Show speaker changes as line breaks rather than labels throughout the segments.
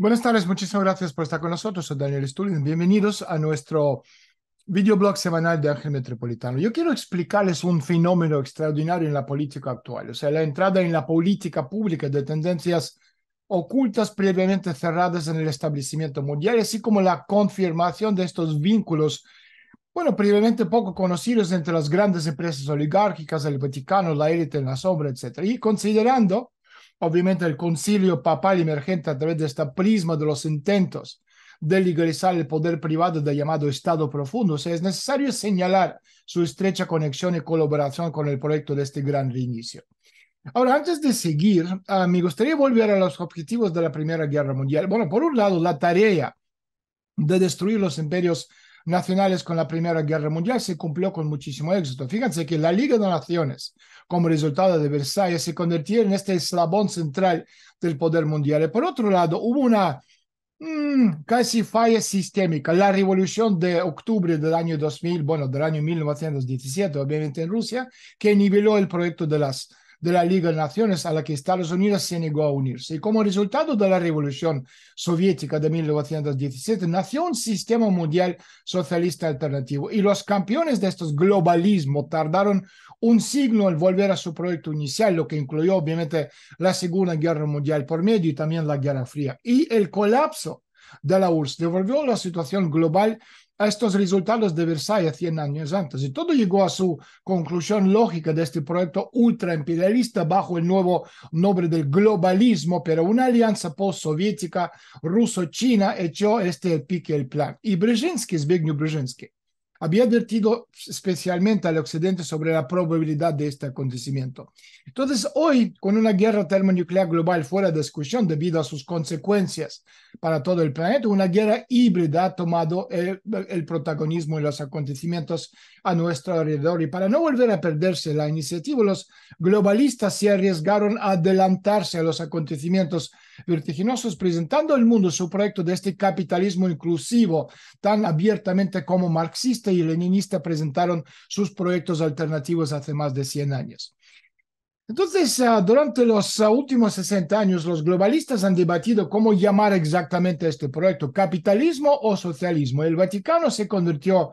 Buenas tardes, muchísimas gracias por estar con nosotros. Soy Daniel Stulin. Bienvenidos a nuestro videoblog semanal de Ángel Metropolitano. Yo quiero explicarles un fenómeno extraordinario en la política actual, o sea, la entrada en la política pública de tendencias ocultas previamente cerradas en el establecimiento mundial, así como la confirmación de estos vínculos, bueno, previamente poco conocidos entre las grandes empresas oligárquicas, el Vaticano, la élite en la sombra, etcétera, Y considerando Obviamente el concilio papal emergente a través de este prisma de los intentos de legalizar el poder privado del llamado Estado profundo, o sea, es necesario señalar su estrecha conexión y colaboración con el proyecto de este gran reinicio. Ahora, antes de seguir, ah, me gustaría volver a los objetivos de la Primera Guerra Mundial. Bueno, por un lado, la tarea de destruir los imperios nacionales con la Primera Guerra Mundial se cumplió con muchísimo éxito. Fíjense que la Liga de Naciones, como resultado de Versalles, se convirtió en este eslabón central del poder mundial. por otro lado, hubo una mm, casi falla sistémica. La revolución de octubre del año 2000, bueno, del año 1917, obviamente en Rusia, que niveló el proyecto de las de la Liga de Naciones a la que Estados Unidos se negó a unirse. Y como resultado de la Revolución Soviética de 1917, nació un sistema mundial socialista alternativo. Y los campeones de estos globalismos tardaron un siglo en volver a su proyecto inicial, lo que incluyó obviamente la Segunda Guerra Mundial por medio y también la Guerra Fría. Y el colapso de la URSS devolvió la situación global a estos resultados de Versalles 100 años antes. Y todo llegó a su conclusión lógica de este proyecto ultraimperialista bajo el nuevo nombre del globalismo, pero una alianza postsoviética ruso-china echó este pique el plan. Y Brzezinski, Zbigniew Brzezinski, había advertido especialmente al Occidente sobre la probabilidad de este acontecimiento. Entonces, hoy, con una guerra termonuclear global fuera de discusión debido a sus consecuencias para todo el planeta, una guerra híbrida ha tomado el, protagonismo en los acontecimientos a nuestro alrededor. Y para no volver a perderse la iniciativa, los globalistas se arriesgaron a adelantarse a los acontecimientos vertiginosos presentando al mundo su proyecto de este capitalismo inclusivo, tan abiertamente como marxista y leninista presentaron sus proyectos alternativos hace más de 100 años. Entonces, ah, durante los ah, últimos 60 años, los globalistas han debatido cómo llamar exactamente este proyecto, capitalismo o socialismo. El Vaticano se convirtió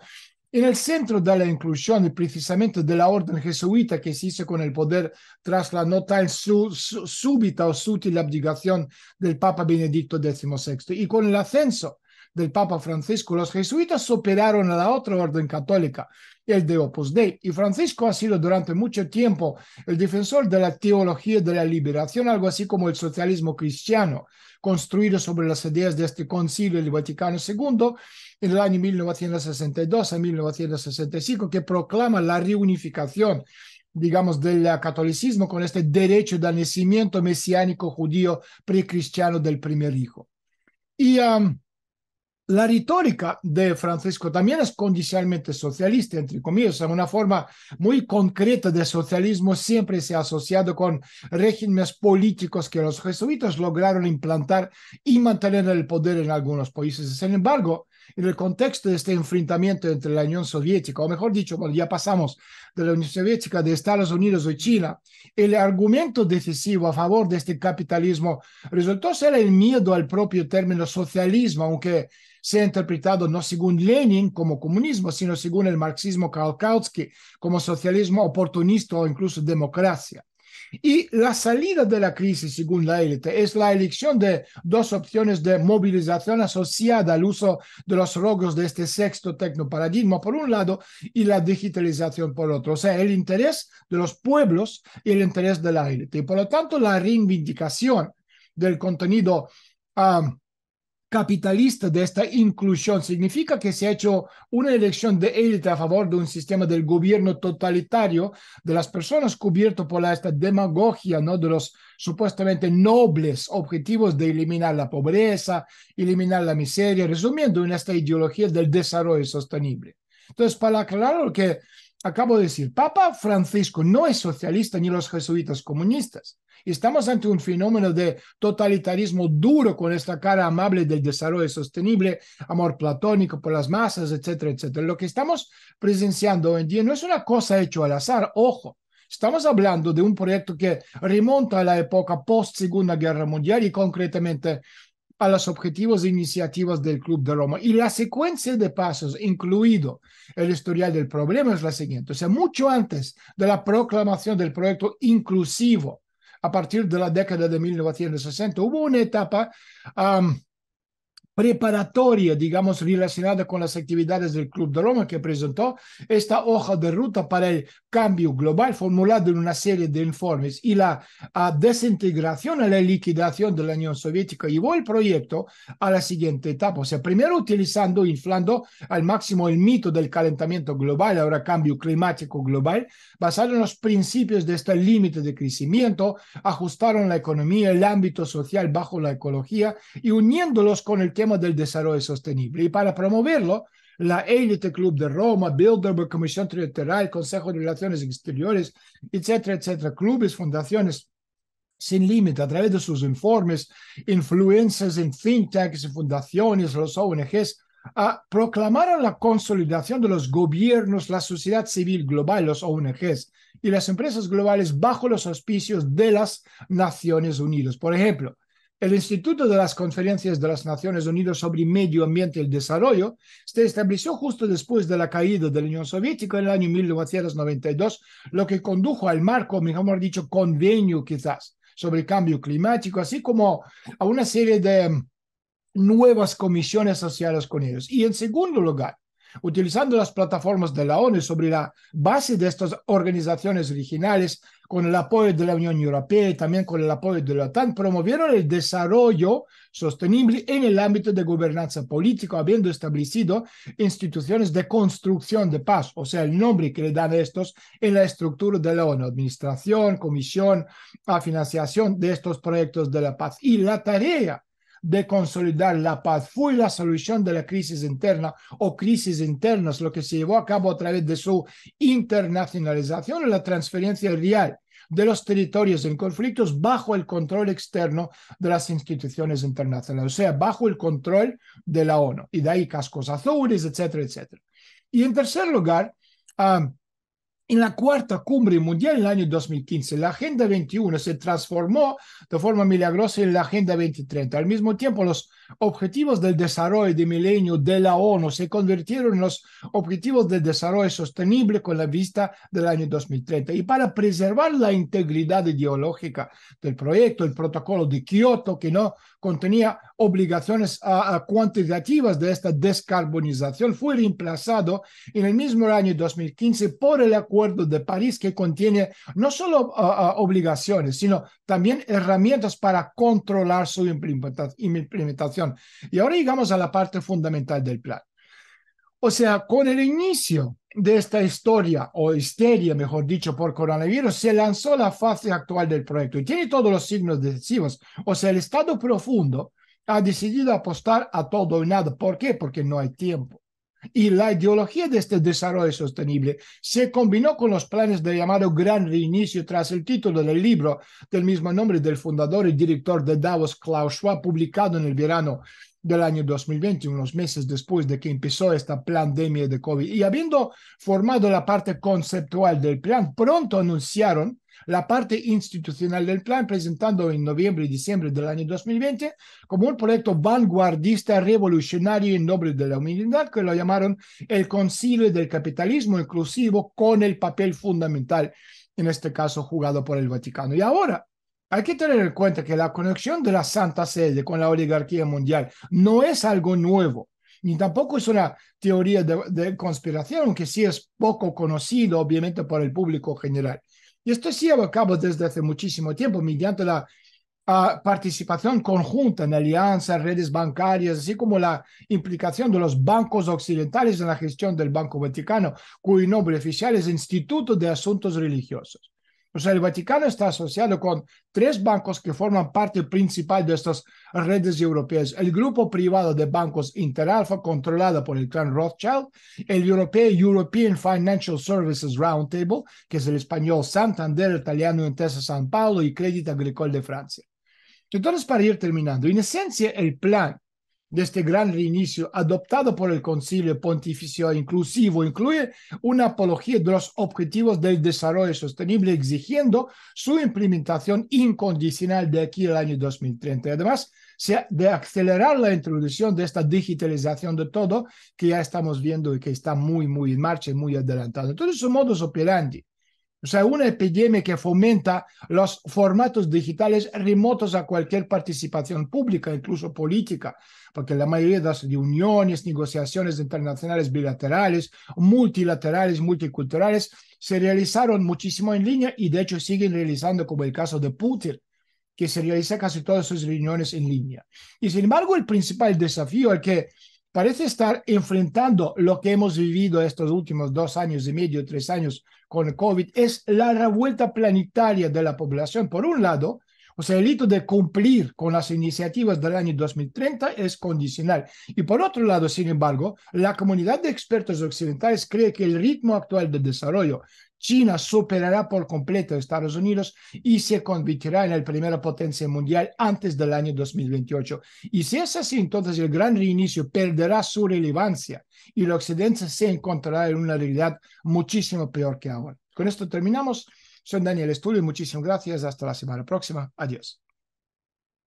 en el centro de la inclusión precisamente de la orden jesuita que se hizo con el poder tras la nota tan súbita o sutil abdicación del Papa Benedicto XVI y con el ascenso del Papa Francisco, los jesuitas superaron a la otra orden católica, el de Opus Dei, y Francisco ha sido durante mucho tiempo el defensor de la teología de la liberación, algo así como el socialismo cristiano, construido sobre las ideas de este concilio del Vaticano II en el año 1962 a 1965, que proclama la reunificación digamos, del catolicismo con este derecho de nacimiento mesiánico judío precristiano del primer hijo. Y la retórica de Francisco también es condicionalmente socialista, entre comillas, en una forma muy concreta de socialismo siempre se ha asociado con regímenes políticos que los jesuitas lograron implantar y mantener el poder en algunos países. Sin embargo, en el contexto de este enfrentamiento entre la Unión Soviética, o mejor dicho, cuando ya pasamos de la Unión Soviética, de Estados Unidos o China, el argumento decisivo a favor de este capitalismo resultó ser el miedo al propio término socialismo, aunque se ha interpretado no según Lenin como comunismo, sino según el marxismo Karl como socialismo oportunista o incluso democracia. Y la salida de la crisis, según la élite, es la elección de dos opciones de movilización asociada al uso de los rogos de este sexto tecnoparadigma, por un lado, y la digitalización, por otro. O sea, el interés de los pueblos y el interés de la élite. Y por lo tanto, la reivindicación del contenido ah, capitalista de esta inclusión. Significa que se ha hecho una elección de élite a favor de un sistema del gobierno totalitario, de las personas cubierto por esta demagogia ¿no? de los supuestamente nobles objetivos de eliminar la pobreza, eliminar la miseria, resumiendo en esta ideología del desarrollo sostenible. Entonces, para aclarar lo que acabo de decir, Papa Francisco no es socialista ni los jesuitas comunistas. Estamos ante un fenómeno de totalitarismo duro con esta cara amable del desarrollo sostenible, amor platónico por las masas, etcétera, etcétera. Lo que estamos presenciando hoy en día no es una cosa hecha al azar, ojo. Estamos hablando de un proyecto que remonta a la época post Segunda Guerra Mundial y concretamente a los objetivos e iniciativas del Club de Roma. Y la secuencia de pasos, incluido el historial del problema, es la siguiente. O sea, mucho antes de la proclamación del proyecto inclusivo, a partir de la década de 1960, hubo una etapa preparatoria, digamos, relacionada con las actividades del Club de Roma que presentó esta hoja de ruta para el cambio global formulada en una serie de informes y la ah, desintegración, a la liquidación de la Unión Soviética llevó el proyecto a la siguiente etapa. O sea, primero utilizando, inflando al máximo el mito del calentamiento global, ahora cambio climático global, basaron en los principios de este límite de crecimiento, ajustaron la economía, el ámbito social bajo la ecología y uniéndolos con el tema del Desarrollo Sostenible. Y para promoverlo, la Elite Club de Roma, Bilderberg, Comisión Trilateral, Consejo de Relaciones Exteriores, etcétera, etcétera, clubes, fundaciones sin límite a través de sus informes, influencias en think tanks y fundaciones, los ONGs, a proclamaron la consolidación de los gobiernos, la sociedad civil global, los ONGs y las empresas globales bajo los auspicios de las Naciones Unidas. Por ejemplo, el Instituto de las Conferencias de las Naciones Unidas sobre Medio Ambiente y el Desarrollo se estableció justo después de la caída de la Unión Soviética en el año 1992, lo que condujo al marco, mejor dicho, convenio quizás sobre el cambio climático, así como a una serie de mm, nuevas comisiones asociadas con ellos. Y en segundo lugar, utilizando las plataformas de la ONU sobre la base de estas organizaciones originales, con el apoyo de la Unión Europea y también con el apoyo de la OTAN, promovieron el desarrollo sostenible en el ámbito de gobernanza política, habiendo establecido instituciones de construcción de paz, o sea, el nombre que le dan a estos en la estructura de la ONU, administración, comisión, a financiación de estos proyectos de la paz. Y la tarea de consolidar la paz. Fue la solución de la crisis interna o crisis internas, lo que se llevó a cabo a través de su internacionalización la transferencia real de los territorios en conflictos bajo el control externo de las instituciones internacionales, o sea, bajo el control de la ONU. Y de ahí cascos azules, etcétera, etcétera. Y en tercer lugar, en la cuarta cumbre mundial, del el año 2015, la Agenda 21 se transformó de forma milagrosa en la Agenda 2030. Al mismo tiempo, los objetivos del desarrollo de milenio de la ONU se convirtieron en los objetivos del desarrollo sostenible con la vista del año 2030. Y para preservar la integridad ideológica del proyecto, el protocolo de Kioto, que no contenía obligaciones cuantitativas de esta descarbonización fue reemplazado en el mismo año 2015 por el Acuerdo de París que contiene no solo obligaciones, sino también herramientas para controlar su implementación. Y ahora llegamos a la parte fundamental del plan. O sea, con el inicio de esta historia o histeria, mejor dicho, por coronavirus, se lanzó la fase actual del proyecto y tiene todos los signos decisivos. O sea, el estado profundo ha decidido apostar a todo y nada. ¿Por qué? Porque no hay tiempo. Y la ideología de este desarrollo sostenible se combinó con los planes de llamado Gran Reinicio tras el título del libro del mismo nombre del fundador y director de Davos, Klaus Schwab, publicado en el verano del año 2020, unos meses después de que empezó esta pandemia de COVID. Y habiendo formado la parte conceptual del plan, pronto anunciaron la parte institucional del plan, presentando en noviembre y diciembre del año 2020 como un proyecto vanguardista revolucionario en nombre de la humanidad, que lo llamaron el Concilio del Capitalismo Inclusivo, con el papel fundamental, en este caso jugado por el Vaticano. Y ahora, hay que tener en cuenta que la conexión de la Santa Sede con la oligarquía mundial no es algo nuevo, ni tampoco es una teoría de, conspiración aunque sí es poco conocido, obviamente, por el público general. Y esto se lleva a cabo desde hace muchísimo tiempo mediante la ah, participación conjunta en alianzas, redes bancarias, así como la implicación de los bancos occidentales en la gestión del Banco Vaticano, cuyo nombre oficial es Instituto de Asuntos Religiosos el Vaticano está asociado con tres bancos que forman parte principal de estas redes europeas. El grupo privado de bancos Interalfa, controlado por el clan Rothschild, el Europeo European Financial Services Roundtable, que es el español Santander, el italiano Intesa San Paulo y Crédito Agricole de Francia. Entonces, para ir terminando, en esencia, el plan de este gran reinicio adoptado por el Concilio Pontificio e Inclusivo incluye una apología de los objetivos del desarrollo sostenible exigiendo su implementación incondicional de aquí al año 2030. Además, de acelerar la introducción de esta digitalización de todo que ya estamos viendo y que está muy, muy en marcha y muy adelantado. Entonces, son modos operandi o sea, una epidemia que fomenta los formatos digitales remotos a cualquier participación pública, incluso política, porque la mayoría de las reuniones, negociaciones internacionales bilaterales, multilaterales, multiculturales, se realizaron muchísimo en línea y de hecho siguen realizando, como el caso de Putin, que se realiza casi todas sus reuniones en línea. Y sin embargo, el principal desafío es que parece estar enfrentando lo que hemos vivido estos últimos dos años y medio, tres años con COVID, es la revuelta planetaria de la población, por un lado, o sea, el hito de cumplir con las iniciativas del año 2030 es condicional. Y por otro lado, sin embargo, la comunidad de expertos occidentales cree que el ritmo actual de desarrollo China superará por completo a Estados Unidos y se convertirá en la primera potencia mundial antes del año 2028. Y si es así, entonces el gran reinicio perderá su relevancia y la Occidente se encontrará en una realidad muchísimo peor que ahora. Con esto terminamos. Soy Daniel Estull y muchísimas gracias. Hasta la semana próxima. Adiós.